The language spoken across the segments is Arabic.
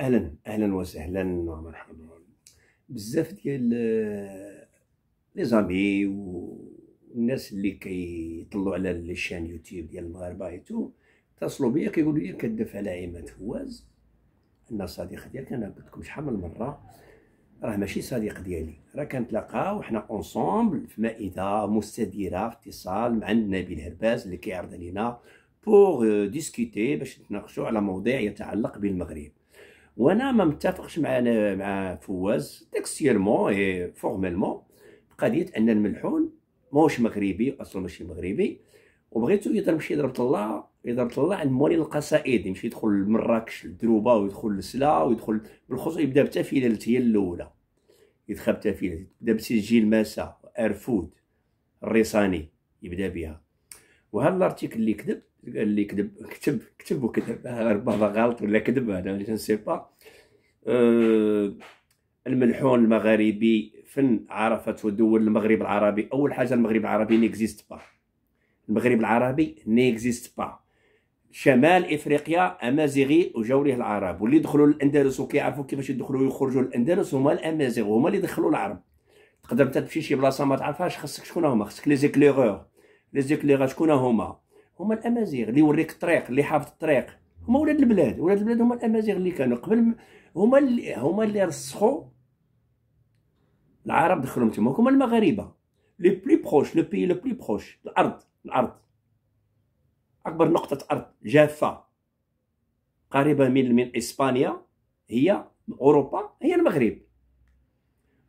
اهلا اهلا وسهلا ومرحبا بزاف ديال آه، لي زامي والناس اللي كيطلعوا على الشان يوتيوب ديال المغاربه ايتو اتصلوا بيا كيقولوا لي كدف على عماد فواز انا صديق ديالك انا قلت لكم شحال من مره راه ماشي صديق ديالي راه كنتلاقاو حنا اونصومبل في مائده مستديره في اتصال مع نبيل هرباز اللي كيعرض علينا بور ديسكوتي آه، باش نتناقشوا على مواضيع يتعلق بالمغرب وانا ما متفقش مع مع فواز تكسيرمون اي فورمالمون قضيه ان الملحون ماهوش مغربي اصلا ماشي مغربي وبغيتو يضرب شي ضربه الله يضرب الله عند موري القصائد يمشي يدخل لمراكش الدروبا ويدخل لسلا ويدخل بالخصوص يبدا بتافيله هي الاولى يدخل بتافيله يبدا بسجيل ماسا ارفود الريصاني يبدا بها وهذا الارتيكل اللي كذب قال لي كذب كتب كتب وكذب ربما أه، غلط ولا كذب هذا اللي نسي با أه الملحون المغاربي فن عرفته دول المغرب العربي اول حاجه المغرب العربي نيكزيست با المغرب العربي نيكزيست با شمال افريقيا امازيغي وجوله العرب واللي دخلوا الاندلس وكيعرفوا كيفاش يدخلوا ويخرجوا الاندلس هما الامازيغ هما اللي دخلوا العرب تقدر انت تمشي شي بلاصه ما تعرفهاش خاصك شكون هما خاصك لي زيكليغور لي زيكليغور شكون هما هما الامازيغ اللي يوريك الطريق اللي حافظ الطريق هما ولاد البلاد ولاد البلاد هما الامازيغ اللي كانوا قبل هما اللي هما اللي رسخوا العرب دخلهم تما هما المغاربه لي بلي بروش لو بي لو بلي بروش الارض الارض اكبر نقطه ارض جافه قريبه من من اسبانيا هي اوروبا هي المغرب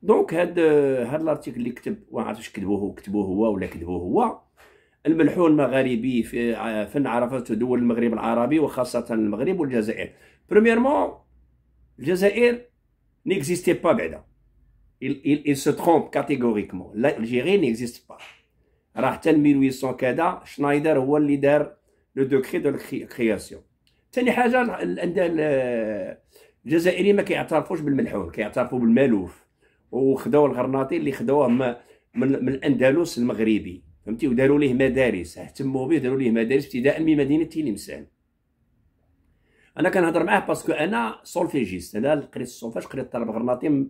دونك هاد هاد لارتيكل اللي كتب ما عرفتش كتبوه كتبوه هو ولا كتبوه هو الملحون المغاربي في فن عرفته دول المغرب العربي وخاصة المغرب والجزائر بريميرمون الجزائر نيكزيستي با بعدا il se trompe catégoriquement l'Algérie n'existe pas راه حتى 1800 كذا شنايدر هو اللي دار لو دوكري دو كرياسيون ثاني حاجه الجزائري ما كيعترفوش بالملحون كيعترفوا بالمالوف وخداو الغرناطي اللي خداوه من, من الاندلس المغربي فهمتي وداروا ليه مدارس اهتموا به داروا ليه مدارس ابتداء من مدينه تلمسان انا كنهضر معاه باسكو انا سولفيجيست انا قريت السولفاج قريت الطرب غرناطي من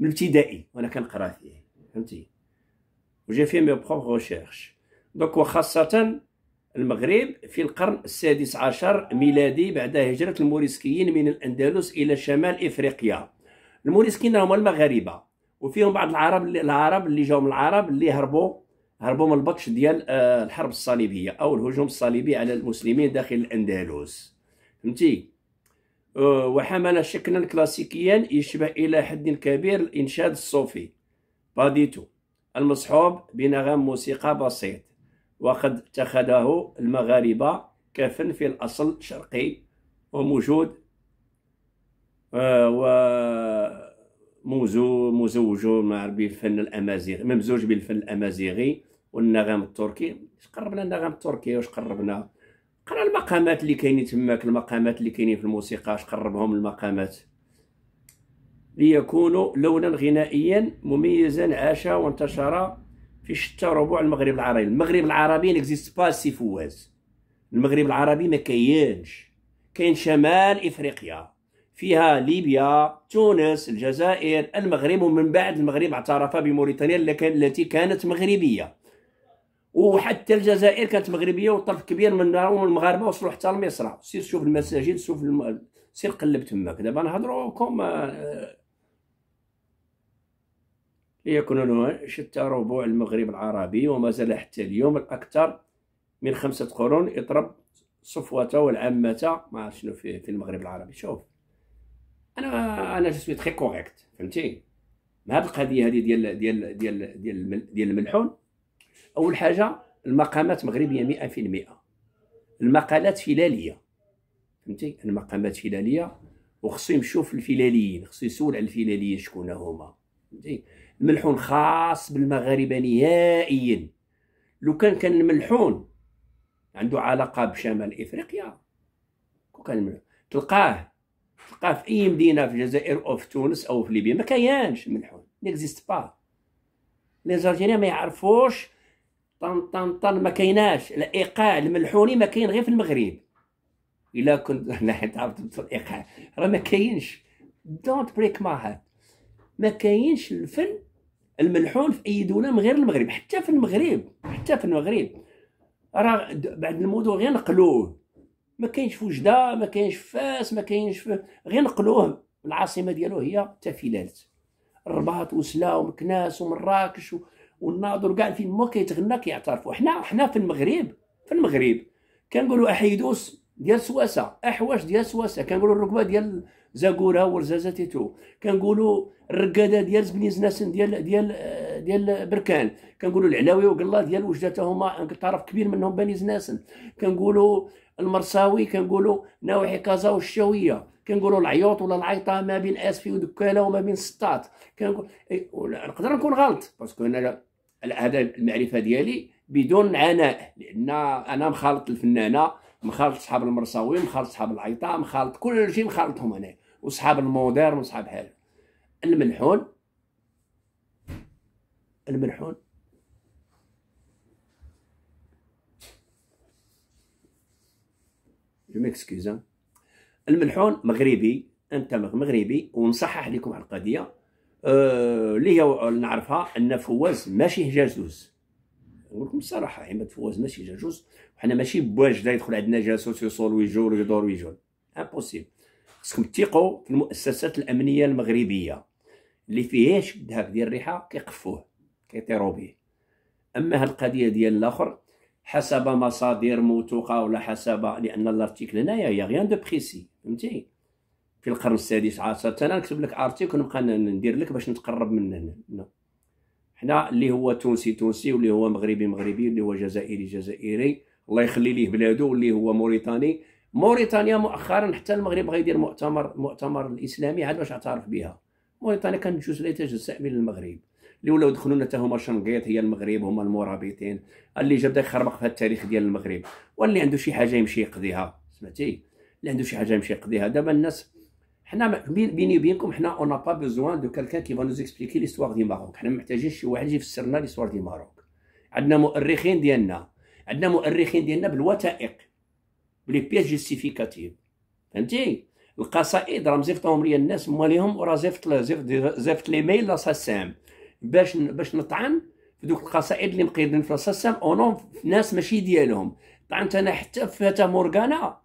الابتدائي وانا كنقرا فيه فهمتي وجي في مي بروب ريشيرش دونك وخاصه المغرب في القرن السادس عشر ميلادي بعد هجرة الموريسكيين من الأندلس إلى شمال إفريقيا الموريسكيين هما المغاربة وفيهم بعض العرب اللي العرب اللي جاو من العرب اللي هربوا هربوا من البطش ديال آه، الحرب الصليبيه او الهجوم الصليبي على المسلمين داخل الاندلس فهمتي آه، وحمل شكلا كلاسيكيا يشبه الى حد كبير الانشاد الصوفي باديتو المصحوب بنغم موسيقى بسيط وقد اتخذه المغاربه كفن في الاصل شرقي وموجود آه، و موزو مزوج بالفن الامازيغي ممزوج بالفن الامازيغي والنغم التركي اش قربنا النغم التركي واش قربنا قرا المقامات اللي كاينين تماك المقامات اللي كاينين في الموسيقى اش قربهم المقامات ليكون لونا غنائيا مميزا عاش وانتشر في شتى ربوع المغرب العربي المغرب العربي نكزيست با سي فواز المغرب العربي ما كاينش كاين شمال افريقيا فيها ليبيا تونس الجزائر المغرب ومن بعد المغرب اعترف بموريتانيا التي كانت مغربيه وحتى الجزائر كانت مغربيه وطرف كبير من المغاربه وصلوا حتى لمصر سير شوف المساجد شوف الم... سير قلب تماك دابا نهضروا كوم آه، ليكون شتى ربوع المغرب العربي وما زال حتى اليوم الأكثر من خمسة قرون اضرب صفوته والعامة ما شنو في المغرب العربي شوف انا انا جو سوي تري كوريكت فهمتي مع هذه القضيه هذه ديال ديال ديال ديال ديال الملحون اول حاجه المقامات مغربيه 100% المقالات فلاليه فهمتي المقامات فلاليه وخصو يشوف الفلاليين خصو يسول على الفلاليين شكون هما فهمتي الملحون خاص بالمغاربه نهائيا لو كان كان الملحون عنده علاقه بشمال افريقيا كون كان الملحون تلقاه تلقاه في اي مدينه في الجزائر او في تونس او في ليبيا ما كاينش المنحوت نيكزيست با لي زالجيريان ما يعرفوش طن طن طن ما كايناش الايقاع الملحوني ما كاين غير في المغرب الا كنت حيت عرفت الايقاع راه ما كاينش دونت بريك ما هاد ما كاينش الفن الملحون في اي دوله من غير المغرب حتى في المغرب حتى في المغرب راه بعد المدن غير نقلوه ما كاينش في وجده ما كاينش في فاس ما كاينش في غير نقلوه العاصمه ديالو هي تافيلالت الرباط وسلا ومكناس ومراكش و... والناظر كاع فين ما كيتغنى كيعترفوا حنا حنا في المغرب في المغرب كنقولوا احيدوس ديال سواسه احواش ديال سواسه كنقولوا الركبه ديال زاكوره ورزازه تيتو كنقولوا الرقاده ديال زبني زناسن ديال ديال ديال بركان كنقولوا العلاوي وقلا ديال وجده هما طرف كبير منهم بني زناسن كنقولوا المرساوي كنقولوا نواحي كازا والشاويه كنقولوا العيوط ولا العيطه ما بين اسفي ودكاله وما بين سطات كنقول إيه، نقدر نكون غلط باسكو انا هذا المعرفه ديالي بدون عناء لان انا مخالط الفنانه مخالط صحاب المرساوي مخالط صحاب العيطه مخالط كلشي مخالطهم انا وصحاب الموديرن وصحاب هذا المنحون المنحون ميكسكوز الملحون مغربي انت مغربي ونصحح لكم على القضيه آه، اللي أه هي نعرفها ان فواز ماشي جاسوس نقول لكم الصراحه عماد فواز ماشي جاسوس وحنا ماشي بواجده يدخل عندنا جاسوس يصول ويجول ويدور ويجول امبوسيبل خصكم تيقوا في المؤسسات الامنيه المغربيه اللي فيهاش الذهب ديال الريحه كيقفوه كيطيروا به اما هالقضيه ديال الاخر حسب مصادر موثوقه ولا حسب لان الارتيكل هنايا يا غيان دو بريسي فهمتي في القرن السادس عشر انا نكتب لك ارتيكل نبقى ندير لك باش نتقرب من هنا حنا اللي هو تونسي تونسي واللي هو مغربي مغربي واللي هو جزائري جزائري الله يخلي ليه بلادو واللي هو موريتاني موريتانيا مؤخرا حتى المغرب غيدير مؤتمر مؤتمر الاسلامي عاد باش اعترف بها موريتانيا كانت جزء لا تجزا من المغرب اللي ولاو دخلوا حتى هما شنقيط هي المغرب هما المرابطين اللي جا بدا يخربق في التاريخ ديال المغرب واللي عنده شي حاجه يمشي يقضيها سمعتي اللي عنده شي حاجه يمشي يقضيها دابا الناس حنا بيني وبينكم حنا اون با بوزوان دو كالكان كي فانوز اكسبليكي ليستوار دي ماروك حنا محتاجين شي واحد يفسر لنا ليستوار دي ماروك عندنا مؤرخين ديالنا عندنا مؤرخين ديالنا بالوثائق بلي بيس جيستيفيكاتيف فهمتي القصائد راه مزيفطهم ليا الناس ماليهم وراه زفت زفت لي ميل لا باش باش نطعن في دوك القصائد اللي مقيدين في راسهم اونون ناس ماشي ديالهم طعنت انا حتى في فاتا مورغانا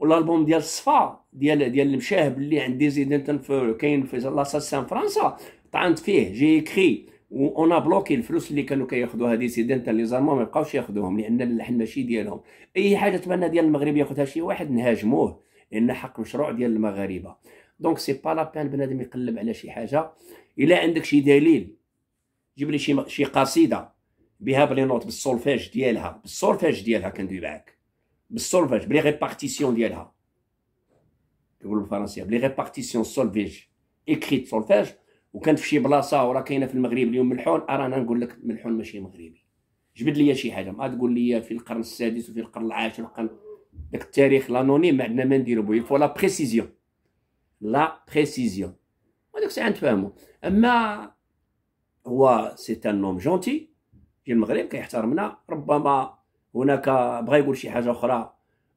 والالبوم ديال الصفا ديال ديال المشاهب اللي عندي زيدنتن في كاين في لاساسان فرنسا طعنت فيه جي كري وانا بلوكي الفلوس اللي كانوا كياخذوها دي سيدنتا لي زالمون ما بقاوش ياخذوهم لان اللحن ماشي ديالهم اي حاجه تبان ديال المغرب ياخذها شي واحد نهاجموه لان حق مشروع ديال المغاربه دونك سي با لا بان بنادم يقلب على شي حاجه الا عندك شي دليل جيب لي شي شي قصيده بها بلي نوت بالسولفاج ديالها بالسولفاج ديالها كندوي معاك بالسولفاج بلي ريبارتيسيون ديالها كيقولوا بالفرنسيه بلي ريبارتيسيون سولفيج اكريت سولفاج وكانت في شي بلاصه وراه كاينه في المغرب اليوم ملحون ارانا نقول لك ملحون ماشي مغربي جبد لي شي حاجه ما تقول لي في القرن السادس وفي القرن العاشر القرن داك التاريخ لانونيم ما عندنا ما نديرو بو فوا لا بريسيزيون لا بريسيزيون هذاك الساعه نتفاهموا اما هو سي ان نوم جونتي في المغرب كيحترمنا ربما هناك بغى يقول شي حاجه اخرى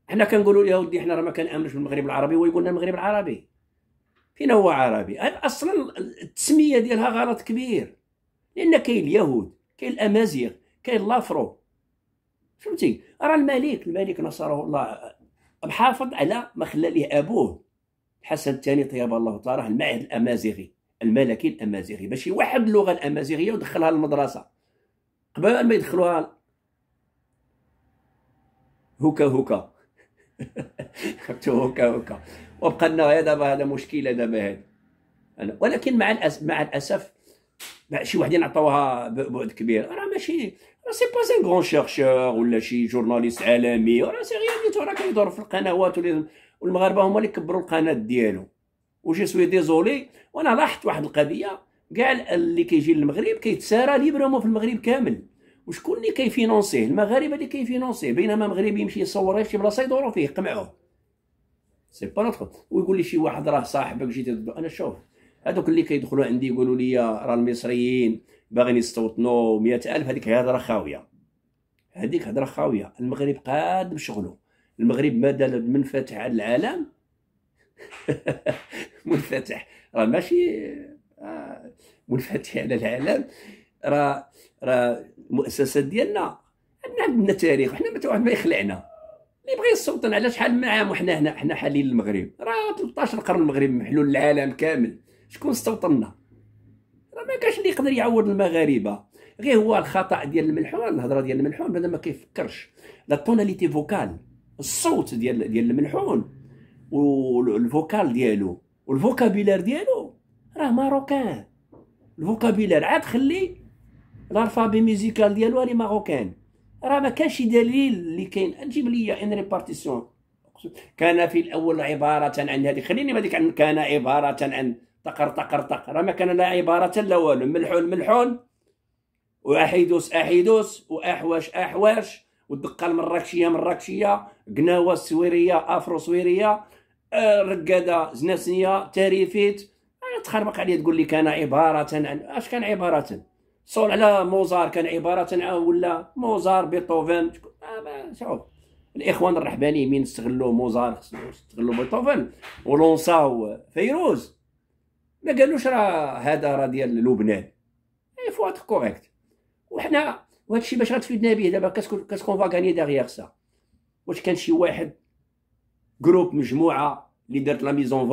حنا كنقولوا يا ودي حنا راه ما كنامنوش بالمغرب العربي هو يقول لنا المغرب العربي فين هو عربي اصلا التسميه ديالها غلط كبير لان كاين اليهود كاين الامازيغ كاين لافرو فهمتي راه الملك الملك نصره الله محافظ على ما خلى ليه ابوه الحسن الثاني طيب الله طاره المعهد الامازيغي الملكي الامازيغي باش يوحد اللغه الامازيغيه ودخلها للمدرسه قبل ما يدخلوها هوكا هوكا هوكا هوكا وبقى لنا دابا هذا مشكله دابا هذه ولكن مع الأس... مع الاسف شي واحدين عطاوها بعد كبير راه ماشي راه سي با سان غون شيرشور ولا شي جورناليست عالمي راه سي غيان ديتو راه كيدور في القنوات والمغاربه هما اللي كبروا القناه ديالو وجي سوي ديزولي وانا لاحظت واحد القضيه كاع اللي كيجي للمغرب كيتسارى ليبرمون في المغرب كامل وشكون اللي كيفينونسيه المغاربه اللي كيفينونسيه بينما مغربي يمشي يصور في شي بلاصه يدوروا فيه يقمعوه سي با نوتخ ويقول لي شي واحد راه صاحبك جيت انا شوف هذوك اللي كيدخلوا عندي يقولوا لي راه المصريين باغيين يستوطنوا 100000 هذيك هضره خاويه هذيك هضره خاويه المغرب قاد بشغله المغرب دال منفتح على العالم منفتح راه ماشي آه، منفتح على العالم راه راه المؤسسات ديالنا عندنا تاريخ وحنا ما واحد ما يخلعنا اللي بغى يسلطن على شحال من عام وحنا هنا حنا حاليا المغرب راه 13 قرن المغرب محلول العالم كامل شكون استوطننا راه ما كاش اللي يقدر يعوض المغاربه غير هو الخطا ديال الملحون الهضره ديال الملحون هذا ما كيفكرش لا توناليتي فوكال الصوت ديال ديال الملحون والفوكال ديالو والفوكابيلار ديالو راه ماروكان الفوكابيلار عاد خلي الالفابي ميوزيكال ديالو راه ماروكان راه ما كانش دليل اللي كاين جيب لي ان ريبارتيسيون كان في الاول عباره عن هذه خليني بهذيك عن كان عباره عن تقر تقر طقر راه ما كان لا عباره لا والو ملحون ملحون واحيدوس احيدوس واحوش احوش والدقه المراكشيه مراكشيه قناوه السويريه افرو سويريه آه، رقاده زناسنيه تاريفيت تخربق عليا تقول لي كان عباره عن اش كان عباره صول على موزار كان عباره عن ولا موزار بيتهوفن آه، شوف الاخوان الرحبانيين مين استغلوا موزار استغلوا بيتهوفن ولونساو فيروز ما قالوش راه هذا راه ديال لبنان اي فوا كوريكت وحنا وهادشي باش غتفيدنا به دابا كتكون فاغاني داغييغ سا واش كان شي واحد جروب مجموعه اللي دارت لا ميزون